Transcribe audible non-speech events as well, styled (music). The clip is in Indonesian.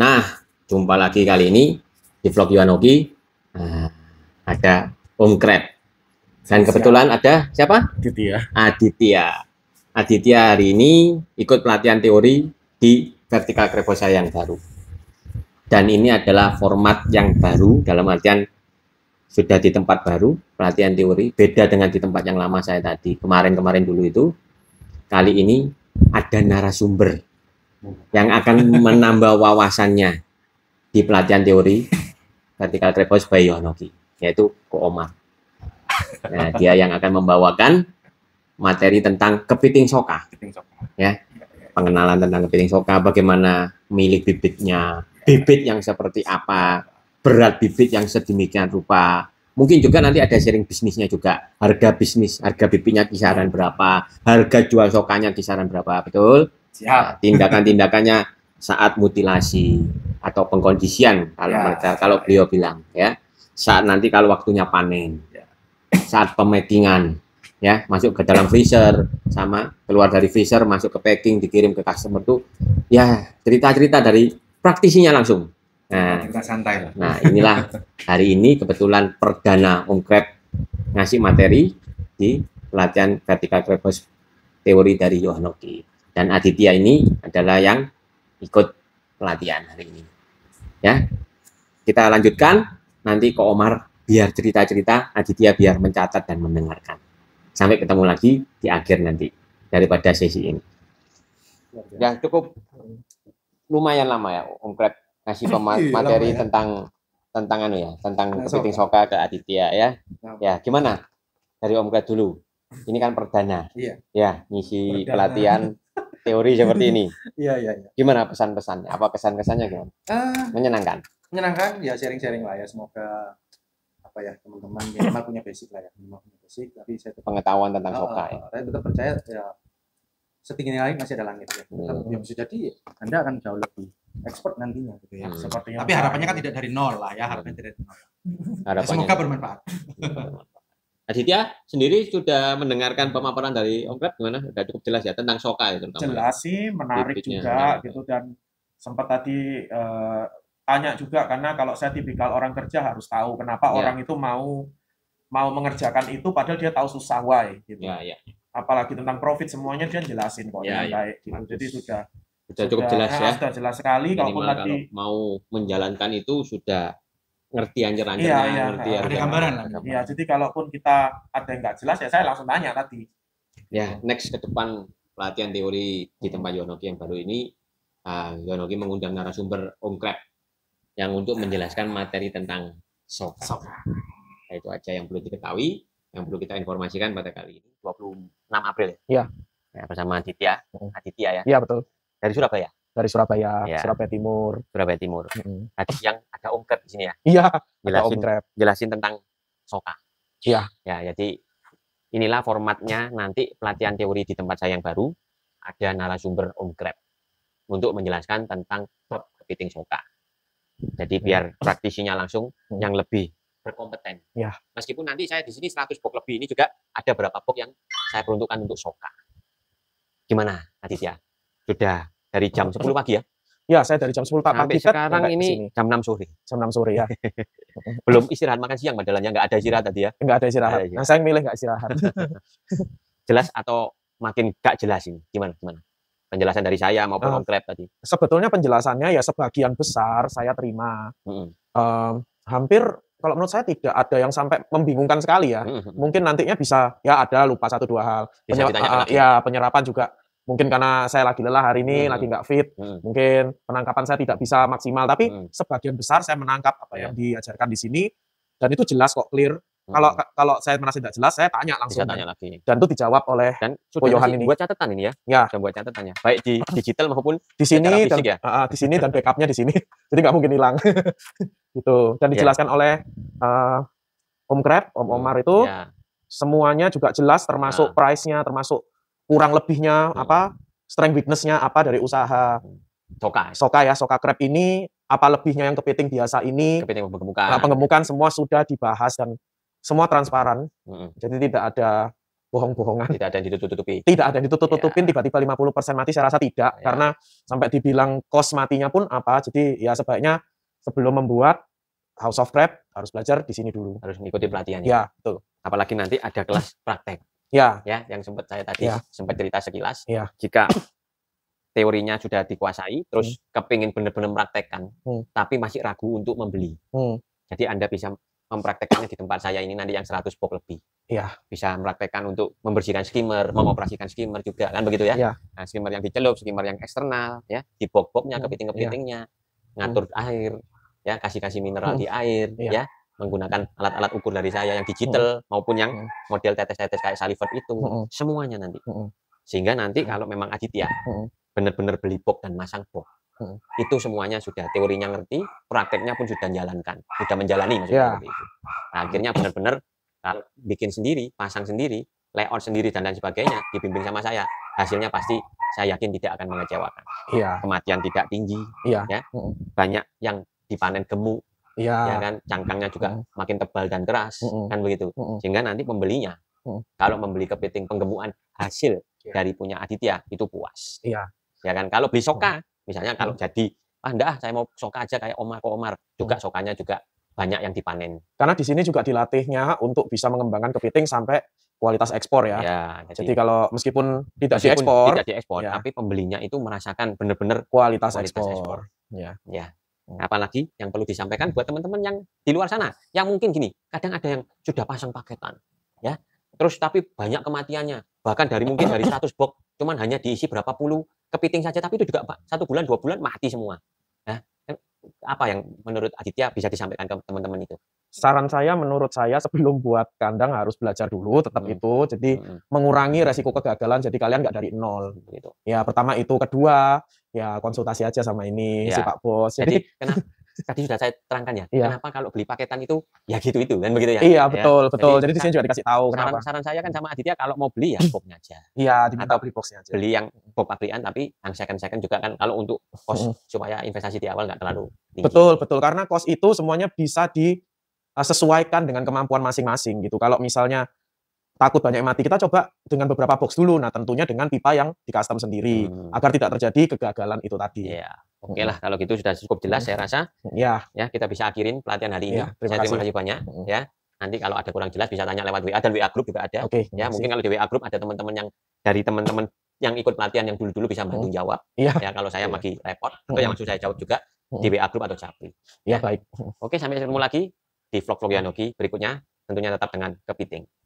Nah, jumpa lagi kali ini di vlog Yuanogi. Nah, ada Om Krep. Dan kebetulan ada siapa? Aditya. Aditya. Aditya hari ini ikut pelatihan teori di vertikal krebosa yang baru. Dan ini adalah format yang baru dalam artian sudah di tempat baru pelatihan teori beda dengan di tempat yang lama saya tadi kemarin-kemarin dulu itu kali ini ada narasumber yang akan menambah wawasannya di pelatihan teori vertikal Krepos by Yonoki, yaitu Ko Omar. Nah, dia yang akan membawakan materi tentang kepiting soka. Kepiting soka. Ya. Pengenalan tentang kepiting soka, bagaimana milik bibitnya, bibit yang seperti apa, berat bibit yang sedemikian rupa. Mungkin juga nanti ada sharing bisnisnya juga. Harga bisnis, harga bibitnya kisaran berapa, harga jual sokanya kisaran berapa, betul? Siap. Nah, tindakan-tindakannya saat mutilasi atau pengkondisian kalau ya, mereka, kalau beliau bilang ya saat nanti kalau waktunya panen ya. saat pemetingan ya masuk ke dalam freezer sama keluar dari freezer masuk ke packing dikirim ke customer tuh ya cerita-cerita dari praktisinya langsung nah santai lah nah inilah hari ini kebetulan perdana ongkrep ngasih materi di pelatihan vertical crevice teori dari Yohanoki dan Aditya ini adalah yang ikut pelatihan hari ini. Ya, kita lanjutkan nanti ke Omar biar cerita-cerita Aditya biar mencatat dan mendengarkan. Sampai ketemu lagi di akhir nanti daripada sesi ini. Ya cukup lumayan lama ya Om Krep ngasih iya, materi ya. tentang ya. tentang anu ya tentang nah, kepiting soka ke Aditya ya. Nah, ya gimana dari Om Krep dulu? Ini kan perdana. Iya. Ya ngisi perdana. pelatihan (laughs) teori seperti ini. (laughs) Iya, iya, Ya. Gimana pesan-pesannya? Apa kesan-kesannya gimana? Uh, menyenangkan. Menyenangkan ya sharing-sharing lah ya semoga apa ya teman-teman minimal punya basic lah ya minimal punya basic tapi saya tetap, pengetahuan tentang uh, soka ya. Saya tetap percaya ya setinggi langit masih ada langit ya. Hmm. Yang bisa jadi Anda akan jauh lebih expert nantinya gitu ya. Hmm. Seperti Tapi harapannya kan tidak dari nol lah ya, harapannya hmm. tidak dari nol. Harapannya. Ya, semoga bermanfaat. Hmm. Aditya sendiri sudah mendengarkan pemaparan dari Om Grab gimana? Sudah cukup jelas ya tentang Soka ya Jelas sih, menarik Bibitnya. juga menarik. gitu dan sempat tadi uh, tanya juga karena kalau saya tipikal orang kerja harus tahu kenapa ya. orang itu mau mau mengerjakan itu padahal dia tahu susah why gitu. Ya, ya. Apalagi tentang profit semuanya dia jelasin kok ya, ya. baik gitu. Jadi sudah sudah cukup jelas ah, ya. Sudah jelas sekali kalau tadi mau menjalankan itu sudah ngerti anjir-anjir iya, iya, ngerti iya. ada gambaran lah iya jadi kalaupun kita ada yang nggak jelas ya saya langsung tanya tadi ya next ke depan pelatihan teori di tempat Yonoki yang baru ini uh, ah, Yonoki mengundang narasumber Om Krep yang untuk menjelaskan materi tentang soka. soka. Nah, itu aja yang perlu diketahui, yang perlu kita informasikan pada kali ini 26 April ya. Iya. Ya, bersama Aditya, iya. Aditya ya. Iya betul. Dari Surabaya dari Surabaya, ya. Surabaya Timur. Surabaya Timur. hmm yang ada ongkrep di sini ya. Iya. Jelasin, jelasin tentang soka. Iya. Ya, jadi inilah formatnya nanti pelatihan teori di tempat saya yang baru ada narasumber ongkrep untuk menjelaskan tentang bab kepiting soka. Jadi biar hmm praktisinya langsung hmm yang lebih berkompeten. Ya. Meskipun nanti saya di sini 100 pok lebih ini juga ada berapa pok yang saya peruntukkan untuk soka. Gimana Aditya? Sudah dari jam 10 pagi ya? Ya, saya dari jam 10 pagi. pagi. sekarang ini kesini. jam 6 sore. Jam 6 sore ya. (laughs) Belum istirahat makan siang padahal ya, nggak ada istirahat tadi ya? Nggak ada istirahat. ada iya, istirahat. Nah, saya milih nggak istirahat. (laughs) jelas atau makin nggak jelas ini? Gimana? Gimana? Penjelasan dari saya maupun uh, eh, Om tadi. Sebetulnya penjelasannya ya sebagian besar saya terima. Mm -hmm. um, hampir kalau menurut saya tidak ada yang sampai membingungkan sekali ya. Mm -hmm. Mungkin nantinya bisa ya ada lupa satu dua hal. Bisa uh, ya penyerapan juga mungkin karena saya lagi lelah hari ini, hmm. lagi nggak fit, hmm. mungkin penangkapan saya tidak bisa maksimal. Tapi hmm. sebagian besar saya menangkap apa yang iya. diajarkan di sini, dan itu jelas kok clear. Hmm. Kalau kalau saya merasa tidak jelas, saya tanya langsung. Kan. tanya lagi. Dan itu dijawab oleh dan Boyohan ini. Buat catatan ini ya. Ya. Dan buat catatannya. Baik di (laughs) digital maupun di sini fisik, dan ya? uh, di sini dan backupnya di sini. (laughs) Jadi nggak mungkin hilang. (laughs) gitu. Dan iya. dijelaskan yeah. oleh uh, Om Krep, Om hmm. Omar itu. Yeah. Semuanya juga jelas, termasuk nah. price-nya, termasuk kurang lebihnya hmm. apa strength weaknessnya apa dari usaha soka soka ya soka crab ini apa lebihnya yang kepiting biasa ini kepiting penggemukan nah, penggemukan semua sudah dibahas dan semua transparan hmm. jadi tidak ada bohong-bohongan tidak ada yang ditutup-tutupi tidak ada yang ditutup-tutupin yeah. tiba-tiba 50% mati saya rasa tidak yeah. karena sampai dibilang kos matinya pun apa jadi ya sebaiknya sebelum membuat House of Crab harus belajar di sini dulu harus mengikuti pelatihannya ya betul apalagi nanti ada kelas praktek ya ya yang sempat saya tadi ya. sempat cerita sekilas ya. jika teorinya sudah dikuasai terus hmm. kepingin benar-benar praktekkan hmm. tapi masih ragu untuk membeli hmm. jadi anda bisa mempraktekkannya di tempat saya ini nanti yang 100 box lebih ya bisa mempraktekkan untuk membersihkan skimmer hmm. mengoperasikan skimmer juga kan begitu ya, ya. Nah, skimmer yang dicelup skimmer yang eksternal ya di box-boxnya hmm. kepiting-kepitingnya ya. ngatur hmm. air ya kasih kasih mineral hmm. di air ya, ya menggunakan alat-alat ukur dari saya yang digital hmm. maupun yang model tetes-tetes kayak Salivert itu hmm. semuanya nanti hmm. sehingga nanti kalau memang Aditya hmm. benar-benar beli box dan masang box hmm. itu semuanya sudah teorinya ngerti prakteknya pun sudah jalankan sudah menjalani maksudnya yeah. Ya. itu. Nah, akhirnya benar-benar kalau ah, bikin sendiri pasang sendiri layout sendiri dan lain sebagainya dipimpin sama saya hasilnya pasti saya yakin tidak akan mengecewakan yeah. kematian tidak tinggi yeah. ya banyak yang dipanen gemuk ya, ya kan cangkangnya juga mm. makin tebal dan keras mm -mm. kan begitu mm sehingga nanti pembelinya mm. kalau membeli kepiting penggemukan hasil yeah. dari punya Aditya itu puas yeah. ya kan kalau beli soka mm. misalnya kalau mm. jadi ah enggak ah, saya mau soka aja kayak Omar ke Omar juga mm. sokanya juga banyak yang dipanen karena di sini juga dilatihnya untuk bisa mengembangkan kepiting sampai kualitas ekspor ya. ya jadi, jadi kalau meskipun tidak meskipun diekspor, tidak diekspor, ya. tapi pembelinya itu merasakan benar-benar kualitas, kualitas ekspor. ekspor. Ya. ya. Oh. Apalagi yang perlu disampaikan buat teman-teman yang di luar sana, yang mungkin gini, kadang ada yang sudah pasang paketan, ya, terus tapi banyak kematiannya, bahkan dari mungkin dari 100 box, cuman hanya diisi berapa puluh kepiting saja, tapi itu juga satu bulan dua bulan mati semua. Ya, kan apa yang menurut Aditya bisa disampaikan ke teman-teman itu? Saran saya, menurut saya sebelum buat kandang harus belajar dulu, tetap hmm. itu, jadi hmm. mengurangi resiko kegagalan, jadi kalian nggak dari nol. Gitu. Ya pertama itu, kedua ya konsultasi aja sama ini ya. si Pak Bos. Jadi, Jadi kenapa tadi sudah saya terangkan ya, ya, kenapa kalau beli paketan itu ya gitu itu kan begitu ya? Iya betul ya. betul. Jadi, Jadi di sini juga dikasih tahu. Saran, kenapa. saran saya kan sama Aditya kalau mau beli ya boxnya aja. Iya diminta beli boxnya aja. Beli yang box pabrikan tapi yang saya kan juga kan kalau untuk kos -hmm. supaya investasi di awal nggak terlalu tinggi. Betul betul karena kos itu semuanya bisa di eh, dengan kemampuan masing-masing gitu. Kalau misalnya takut banyak yang mati, kita coba dengan beberapa box dulu. Nah, tentunya dengan pipa yang di custom sendiri hmm. agar tidak terjadi kegagalan itu tadi. Ya, oke okay lah hmm. kalau gitu sudah cukup jelas hmm. saya rasa. Ya, ya kita bisa akhirin pelatihan hari ini. Ya, yeah, terima saya terima kasih, banyak. Hmm. Ya, nanti kalau ada kurang jelas bisa tanya lewat WA dan WA grup juga ada. Okay, ya, mungkin kalau di WA grup ada teman-teman yang dari teman-teman yang ikut pelatihan yang dulu-dulu bisa bantu hmm. jawab. Ya. ya, kalau saya lagi iya. repot atau hmm. yang susah saya jawab juga di hmm. WA grup atau Japri. Ya, ya, baik. Oke, sampai ketemu lagi di vlog-vlog Yanogi berikutnya tentunya tetap dengan kepiting.